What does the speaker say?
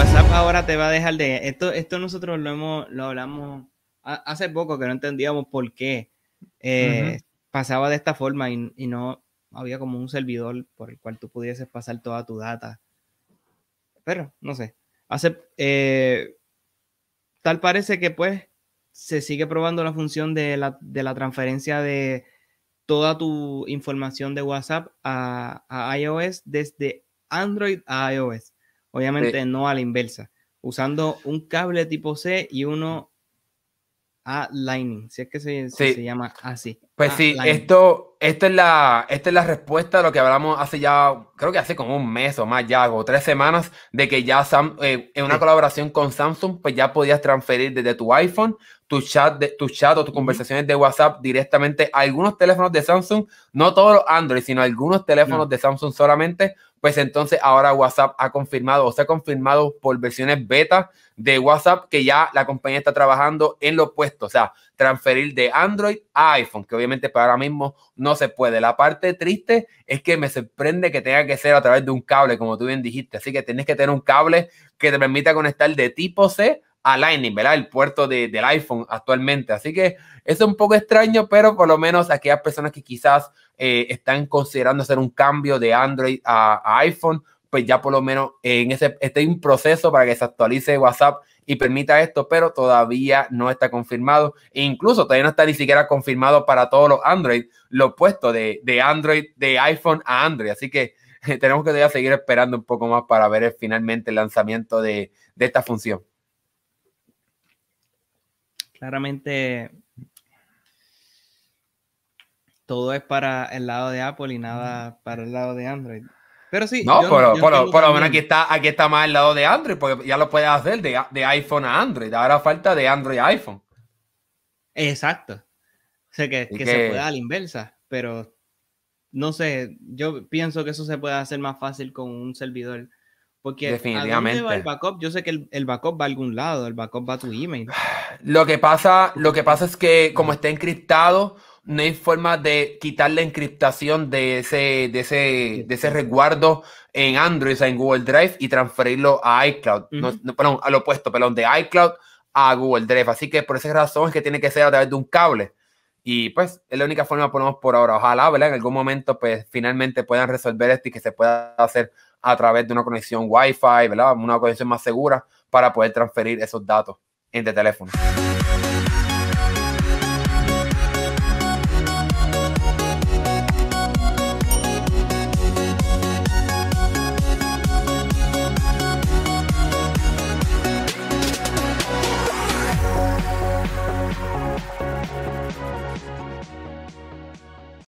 WhatsApp ahora te va a dejar de. Esto, esto nosotros lo hemos, lo hablamos hace poco que no entendíamos por qué eh, pasaba de esta forma y, no había como un servidor por el cual tú pudieses pasar toda tu data. Pero, no sé. Hace, eh, tal parece que pues se sigue probando la función de la, de la transferencia de toda tu información de WhatsApp a iOS desde Android a iOS. Obviamente no a la inversa. Usando un cable tipo C y uno a Lightning, si es que se, se llama así. Pues sí, esto, esta es, la, esta es la respuesta a lo que hablamos hace ya, creo que hace como un mes o más ya, o tres semanas, de que ya eh, en una colaboración con Samsung, pues ya podías transferir desde tu iPhone tu chat, de, tu chat o tus conversaciones de WhatsApp directamente a algunos teléfonos de Samsung, no todos los Android, sino algunos teléfonos de Samsung solamente, pues entonces ahora WhatsApp ha confirmado o se ha confirmado por versiones beta de WhatsApp que ya la compañía está trabajando en lo opuesto, o sea, transferir de Android a iPhone, que obviamente para pues ahora mismo no no se puede. La parte triste es que me sorprende que tenga que ser a través de un cable, como tú bien dijiste. Así que tienes que tener un cable que te permita conectar de tipo C a Lightning, ¿verdad? El puerto de, del iPhone actualmente. Así que es un poco extraño, pero por lo menos aquellas personas que quizás eh, están considerando hacer un cambio de Android a, iPhone, pues ya por lo menos en ese este un proceso para que se actualice WhatsApp y permita esto, pero todavía no está confirmado. E incluso todavía no está ni siquiera confirmado para todos los Android, lo opuesto de, de Android, de iPhone a Android. Así que tenemos que seguir esperando un poco más para ver finalmente el lanzamiento de, de esta función. Claramente, todo es para el lado de Apple y nada para el lado de Android. Pero sí. No, pero, por lo menos aquí está, aquí está más al lado de Android, porque ya lo puedes hacer de, iPhone a Android. Ahora falta de Android a iPhone. Exacto. O sea, que, que, se puede a la inversa, pero no sé, yo pienso que eso se puede hacer más fácil con un servidor. Porque Definitivamente. el backup? Yo sé que el, el, backup va a algún lado, el backup va a tu email. Lo que pasa, lo que pasa es que como está encriptado, no hay forma de quitar la encriptación de ese, de ese, resguardo en Android, o en Google Drive, y transferirlo a iCloud. perdón, al opuesto, perdón, de iCloud a Google Drive. Así que por esa razón es que tiene que ser a través de un cable. Y pues es la única forma que ponemos por ahora. Ojalá, ¿verdad? En algún momento, pues finalmente puedan resolver esto y que se pueda hacer a través de una conexión Wi-Fi, ¿verdad? Una conexión más segura para poder transferir esos datos en el teléfono.